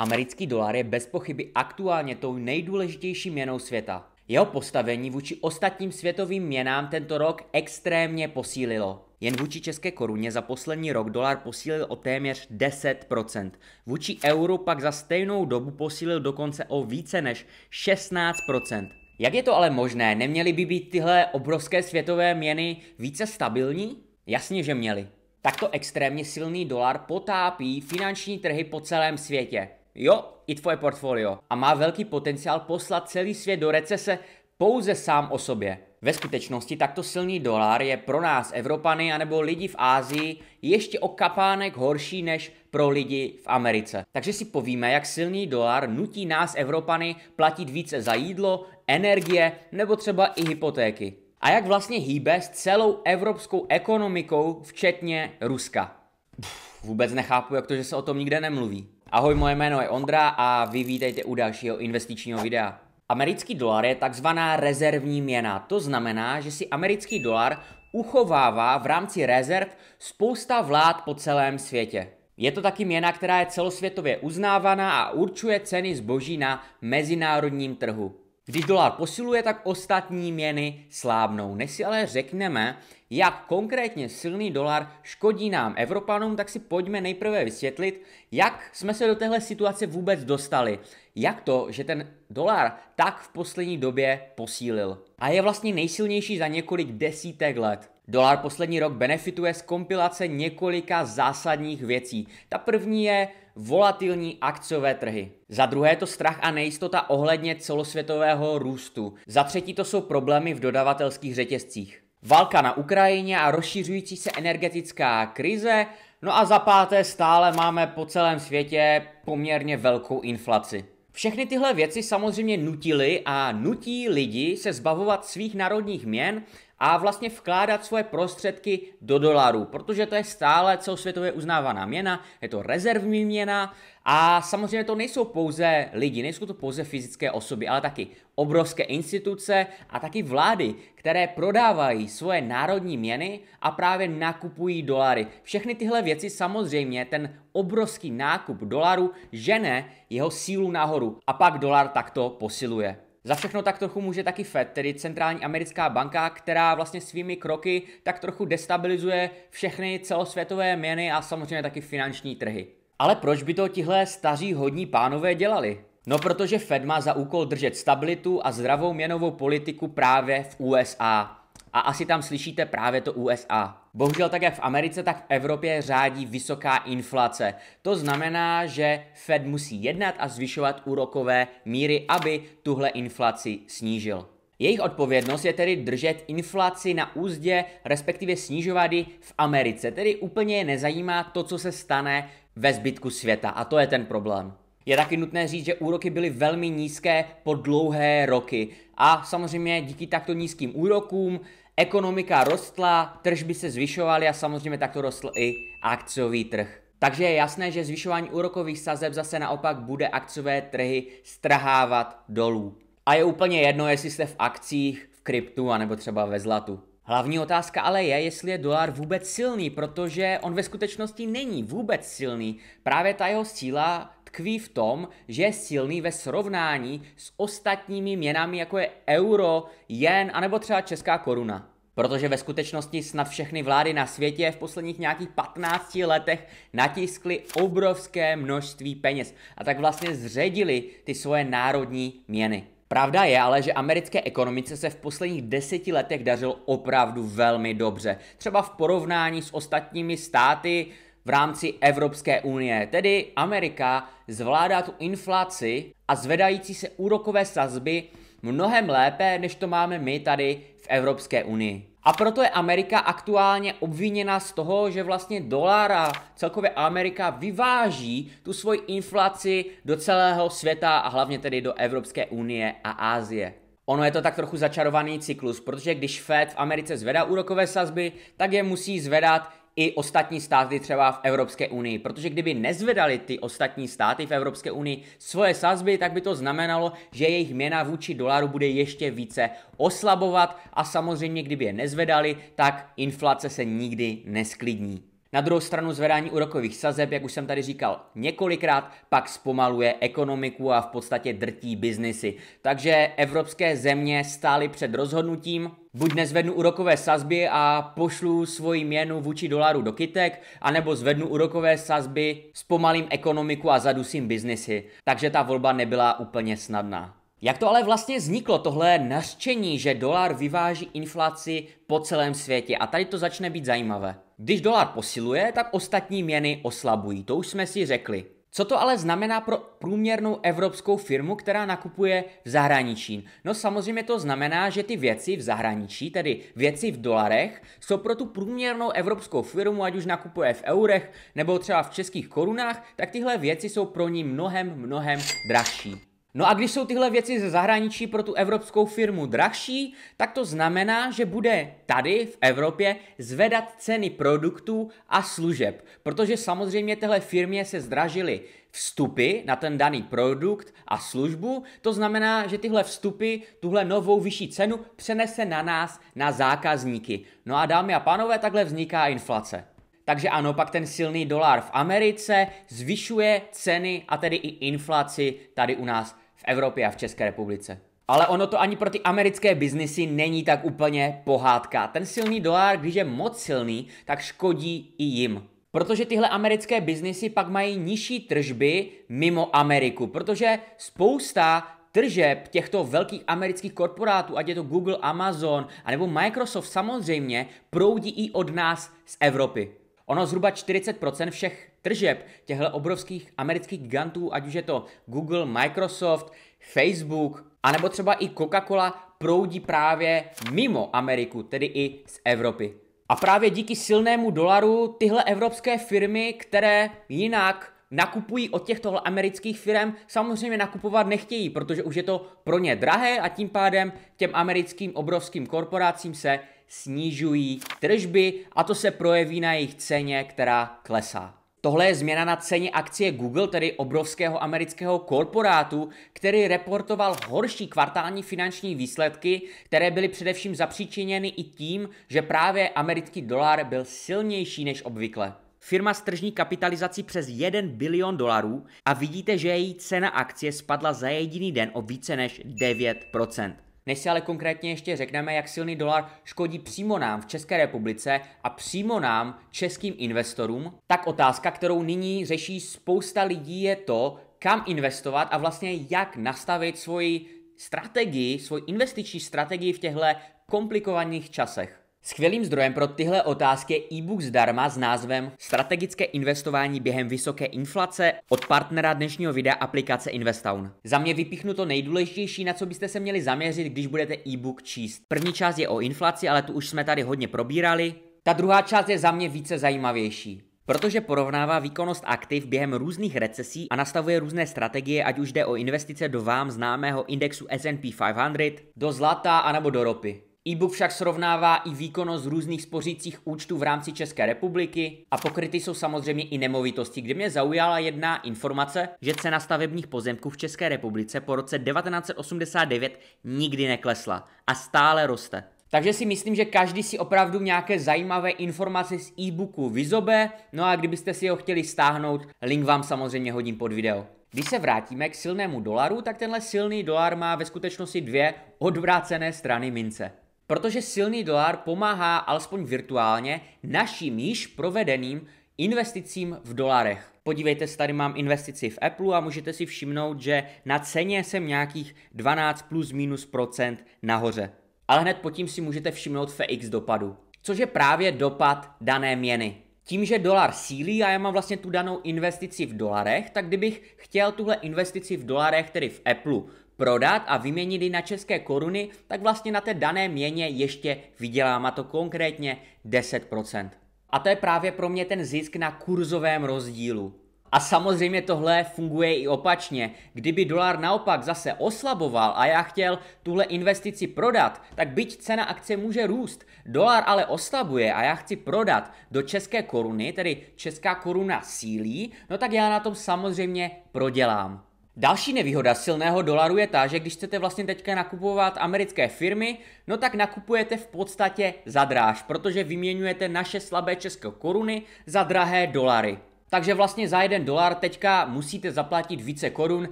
Americký dolar je bez pochyby aktuálně tou nejdůležitější měnou světa. Jeho postavení vůči ostatním světovým měnám tento rok extrémně posílilo. Jen vůči české koruně za poslední rok dolar posílil o téměř 10%. Vůči euru pak za stejnou dobu posílil dokonce o více než 16%. Jak je to ale možné? Neměly by být tyhle obrovské světové měny více stabilní? Jasně, že měly. Takto extrémně silný dolar potápí finanční trhy po celém světě jo, i tvoje portfolio. A má velký potenciál poslat celý svět do recese pouze sám o sobě. Ve skutečnosti takto silný dolar je pro nás Evropany anebo lidi v Ázii ještě o kapánek horší než pro lidi v Americe. Takže si povíme, jak silný dolar nutí nás Evropany platit více za jídlo, energie nebo třeba i hypotéky. A jak vlastně hýbe s celou evropskou ekonomikou, včetně Ruska. Pff, vůbec nechápu, jak to, že se o tom nikde nemluví. Ahoj, moje jméno je Ondra a vy vítejte u dalšího investičního videa. Americký dolar je takzvaná rezervní měna. To znamená, že si americký dolar uchovává v rámci rezerv spousta vlád po celém světě. Je to taky měna, která je celosvětově uznávaná a určuje ceny zboží na mezinárodním trhu. Když dolar posiluje, tak ostatní měny slábnou. Než si ale řekneme, jak konkrétně silný dolar škodí nám Evropanům, tak si pojďme nejprve vysvětlit, jak jsme se do téhle situace vůbec dostali. Jak to, že ten dolar tak v poslední době posílil. A je vlastně nejsilnější za několik desítek let. Dolar poslední rok benefituje z kompilace několika zásadních věcí. Ta první je volatilní akciové trhy. Za druhé to strach a nejistota ohledně celosvětového růstu. Za třetí to jsou problémy v dodavatelských řetězcích. Válka na Ukrajině a rozšířující se energetická krize. No a za páté stále máme po celém světě poměrně velkou inflaci. Všechny tyhle věci samozřejmě nutily a nutí lidi se zbavovat svých národních měn a vlastně vkládat svoje prostředky do dolarů, protože to je stále celosvětově uznávaná měna, je to rezervní měna a samozřejmě to nejsou pouze lidi, nejsou to pouze fyzické osoby, ale taky obrovské instituce a taky vlády, které prodávají svoje národní měny a právě nakupují dolary. Všechny tyhle věci samozřejmě ten obrovský nákup dolaru žene jeho sílu nahoru a pak dolar takto posiluje. Za všechno tak trochu může taky Fed, tedy centrální americká banka, která vlastně svými kroky tak trochu destabilizuje všechny celosvětové měny a samozřejmě taky finanční trhy. Ale proč by to tihle staří hodní pánové dělali? No protože Fed má za úkol držet stabilitu a zdravou měnovou politiku právě v USA. A asi tam slyšíte právě to USA. Bohužel tak jak v Americe, tak v Evropě řádí vysoká inflace. To znamená, že Fed musí jednat a zvyšovat úrokové míry, aby tuhle inflaci snížil. Jejich odpovědnost je tedy držet inflaci na úzdě, respektive snižovat ji v Americe. Tedy úplně je nezajímá to, co se stane ve zbytku světa a to je ten problém. Je taky nutné říct, že úroky byly velmi nízké po dlouhé roky. A samozřejmě díky takto nízkým úrokům Ekonomika rostla, tržby se zvyšovaly a samozřejmě takto rostl i akciový trh. Takže je jasné, že zvyšování úrokových sazeb zase naopak bude akciové trhy strhávat dolů. A je úplně jedno, jestli jste v akcích, v kryptu anebo třeba ve zlatu. Hlavní otázka ale je, jestli je dolar vůbec silný, protože on ve skutečnosti není vůbec silný. Právě ta jeho síla tkví v tom, že je silný ve srovnání s ostatními měnami, jako je euro, jen, anebo třeba česká koruna. Protože ve skutečnosti snad všechny vlády na světě v posledních nějakých 15 letech natiskly obrovské množství peněz a tak vlastně zředili ty svoje národní měny. Pravda je ale, že americké ekonomice se v posledních deseti letech dařilo opravdu velmi dobře. Třeba v porovnání s ostatními státy v rámci Evropské unie. Tedy Amerika zvládá tu inflaci a zvedající se úrokové sazby mnohem lépe, než to máme my tady v Evropské unii. A proto je Amerika aktuálně obviněna z toho, že vlastně dolar a celkově Amerika vyváží tu svoji inflaci do celého světa a hlavně tedy do Evropské unie a Ázie. Ono je to tak trochu začarovaný cyklus, protože když Fed v Americe zvedá úrokové sazby, tak je musí zvedat i ostatní státy třeba v Evropské unii. Protože kdyby nezvedali ty ostatní státy v Evropské unii svoje sazby, tak by to znamenalo, že jejich měna vůči dolaru bude ještě více oslabovat a samozřejmě, kdyby je nezvedali, tak inflace se nikdy nesklidní. Na druhou stranu zvedání úrokových sazeb, jak už jsem tady říkal několikrát, pak zpomaluje ekonomiku a v podstatě drtí biznisy. Takže evropské země stály před rozhodnutím, buď nezvednu úrokové sazby a pošlu svoji měnu vůči dolaru do kytek, anebo zvednu úrokové sazby, zpomalím ekonomiku a zadusím biznisy. Takže ta volba nebyla úplně snadná. Jak to ale vlastně vzniklo, tohle nařčení, že dolar vyváží inflaci po celém světě? A tady to začne být zajímavé. Když dolar posiluje, tak ostatní měny oslabují, to už jsme si řekli. Co to ale znamená pro průměrnou evropskou firmu, která nakupuje v zahraničí? No samozřejmě to znamená, že ty věci v zahraničí, tedy věci v dolarech, jsou pro tu průměrnou evropskou firmu, ať už nakupuje v eurech nebo třeba v českých korunách, tak tyhle věci jsou pro ní mnohem, mnohem dražší. No a když jsou tyhle věci ze zahraničí pro tu evropskou firmu drahší, tak to znamená, že bude tady v Evropě zvedat ceny produktů a služeb, protože samozřejmě tyhle firmě se zdražily vstupy na ten daný produkt a službu. To znamená, že tyhle vstupy, tuhle novou vyšší cenu přenese na nás, na zákazníky. No a dámy a pánové, takhle vzniká inflace. Takže ano, pak ten silný dolar v Americe zvyšuje ceny a tedy i inflaci tady u nás v Evropě a v České republice. Ale ono to ani pro ty americké biznisy není tak úplně pohádka. Ten silný dolar, když je moc silný, tak škodí i jim. Protože tyhle americké biznisy pak mají nižší tržby mimo Ameriku, protože spousta tržeb těchto velkých amerických korporátů, ať je to Google, Amazon, anebo Microsoft samozřejmě, proudí i od nás z Evropy. Ono zhruba 40% všech tržeb těchto obrovských amerických gigantů, ať už je to Google, Microsoft, Facebook, anebo třeba i Coca-Cola proudí právě mimo Ameriku, tedy i z Evropy. A právě díky silnému dolaru tyhle evropské firmy, které jinak nakupují od těchto amerických firm, samozřejmě nakupovat nechtějí, protože už je to pro ně drahé a tím pádem těm americkým obrovským korporacím se snižují tržby a to se projeví na jejich ceně, která klesá. Tohle je změna na ceně akcie Google, tedy obrovského amerického korporátu, který reportoval horší kvartální finanční výsledky, které byly především zapříčiněny i tím, že právě americký dolar byl silnější než obvykle. Firma s tržní kapitalizací přes 1 bilion dolarů a vidíte, že její cena akcie spadla za jediný den o více než 9%. Než si ale konkrétně ještě řekneme, jak silný dolar škodí přímo nám v České republice a přímo nám, českým investorům, tak otázka, kterou nyní řeší spousta lidí, je to, kam investovat a vlastně jak nastavit svoji strategii, svoji investiční strategii v těchto komplikovaných časech. Skvělým zdrojem pro tyhle otázky je e-book zdarma s názvem Strategické investování během vysoké inflace od partnera dnešního videa aplikace Investown. Za mě vypíchnu to nejdůležitější, na co byste se měli zaměřit, když budete e-book číst. První část je o inflaci, ale tu už jsme tady hodně probírali. Ta druhá část je za mě více zajímavější. Protože porovnává výkonnost aktiv během různých recesí a nastavuje různé strategie, ať už jde o investice do vám známého indexu S&P 500, do zlata anebo do ropy e-book však srovnává i výkonnost různých spořících účtů v rámci České republiky a pokryty jsou samozřejmě i nemovitosti, kde mě zaujala jedna informace, že cena stavebních pozemků v České republice po roce 1989 nikdy neklesla a stále roste. Takže si myslím, že každý si opravdu nějaké zajímavé informace z e-booku vyzobe, no a kdybyste si ho chtěli stáhnout, link vám samozřejmě hodím pod video. Když se vrátíme k silnému dolaru, tak tenhle silný dolar má ve skutečnosti dvě odvrácené strany mince protože silný dolar pomáhá alespoň virtuálně našim již provedeným investicím v dolarech. Podívejte se, tady mám investici v Apple a můžete si všimnout, že na ceně jsem nějakých 12 plus minus procent nahoře. Ale hned pod tím si můžete všimnout FX dopadu, což je právě dopad dané měny. Tím, že dolar sílí a já mám vlastně tu danou investici v dolarech, tak kdybych chtěl tuhle investici v dolarech, tedy v Apple, prodat a vyměnit ji na české koruny, tak vlastně na té dané měně ještě vydělám a to konkrétně 10%. A to je právě pro mě ten zisk na kurzovém rozdílu. A samozřejmě tohle funguje i opačně. Kdyby dolar naopak zase oslaboval a já chtěl tuhle investici prodat, tak byť cena akce může růst, dolar ale oslabuje a já chci prodat do české koruny, tedy česká koruna sílí, no tak já na tom samozřejmě prodělám. Další nevýhoda silného dolaru je ta, že když chcete vlastně teďka nakupovat americké firmy, no tak nakupujete v podstatě za dráž, protože vyměňujete naše slabé české koruny za drahé dolary. Takže vlastně za jeden dolar teďka musíte zaplatit více korun,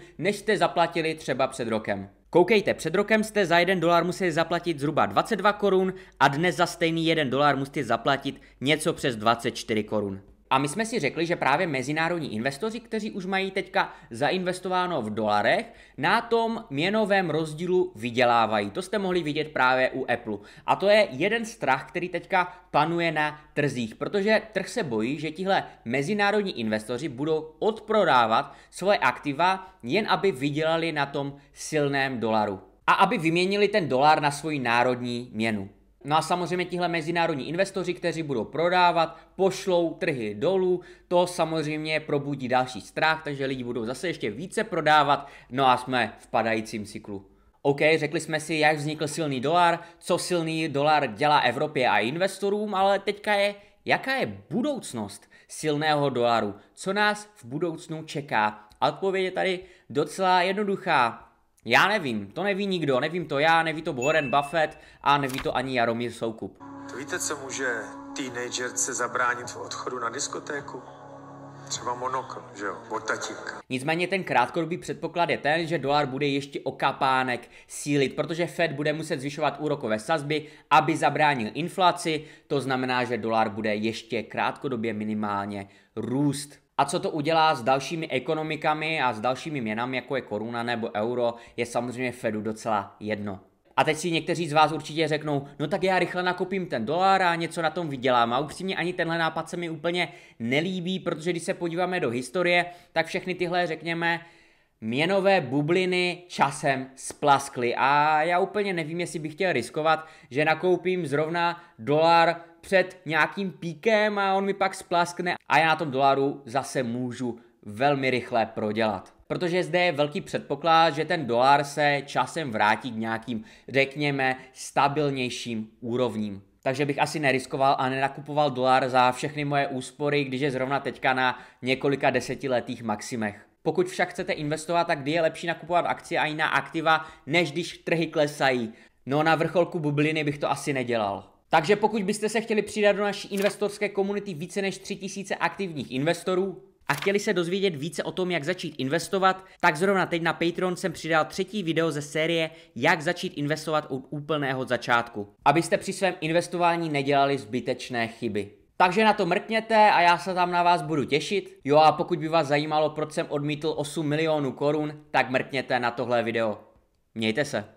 než jste zaplatili třeba před rokem. Koukejte, před rokem jste za jeden dolar museli zaplatit zhruba 22 korun a dnes za stejný jeden dolar musíte zaplatit něco přes 24 korun. A my jsme si řekli, že právě mezinárodní investoři, kteří už mají teďka zainvestováno v dolarech, na tom měnovém rozdílu vydělávají. To jste mohli vidět právě u Apple. A to je jeden strach, který teďka panuje na trzích, protože trh se bojí, že tihle mezinárodní investoři budou odprodávat svoje aktiva, jen aby vydělali na tom silném dolaru. A aby vyměnili ten dolar na svoji národní měnu. No a samozřejmě tihle mezinárodní investoři, kteří budou prodávat, pošlou trhy dolů, to samozřejmě probudí další strach, takže lidi budou zase ještě více prodávat, no a jsme v padajícím cyklu. OK, řekli jsme si, jak vznikl silný dolar, co silný dolar dělá Evropě a investorům, ale teďka je, jaká je budoucnost silného dolaru, co nás v budoucnu čeká. A odpověď je tady docela jednoduchá. Já nevím, to neví nikdo, nevím to já, neví to Warren Buffett a neví to ani Jaromír Soukup. To víte, co může teenagerce zabránit v odchodu na diskotéku? Třeba monokl, že jo, od Nicméně ten krátkodobý předpoklad je ten, že dolar bude ještě o kapánek sílit, protože Fed bude muset zvyšovat úrokové sazby, aby zabránil inflaci, to znamená, že dolar bude ještě krátkodobě minimálně růst. A co to udělá s dalšími ekonomikami a s dalšími měnami, jako je koruna nebo euro, je samozřejmě Fedu docela jedno. A teď si někteří z vás určitě řeknou, no tak já rychle nakopím ten dolar a něco na tom vydělám. A upřímně ani tenhle nápad se mi úplně nelíbí, protože když se podíváme do historie, tak všechny tyhle, řekněme, Měnové bubliny časem splaskly a já úplně nevím, jestli bych chtěl riskovat, že nakoupím zrovna dolar před nějakým píkem a on mi pak splaskne a já na tom dolaru zase můžu velmi rychle prodělat. Protože zde je velký předpoklad, že ten dolar se časem vrátí k nějakým, řekněme, stabilnějším úrovním. Takže bych asi neriskoval a nenakupoval dolar za všechny moje úspory, když je zrovna teďka na několika desetiletých maximech. Pokud však chcete investovat, tak kdy je lepší nakupovat akcie a jiná aktiva, než když trhy klesají. No na vrcholku bubliny bych to asi nedělal. Takže pokud byste se chtěli přidat do naší investorské komunity více než 3000 aktivních investorů, a chtěli se dozvědět více o tom, jak začít investovat, tak zrovna teď na Patreon jsem přidal třetí video ze série Jak začít investovat od úplného začátku, abyste při svém investování nedělali zbytečné chyby. Takže na to mrkněte a já se tam na vás budu těšit. Jo a pokud by vás zajímalo, proč jsem odmítl 8 milionů korun, tak mrkněte na tohle video. Mějte se.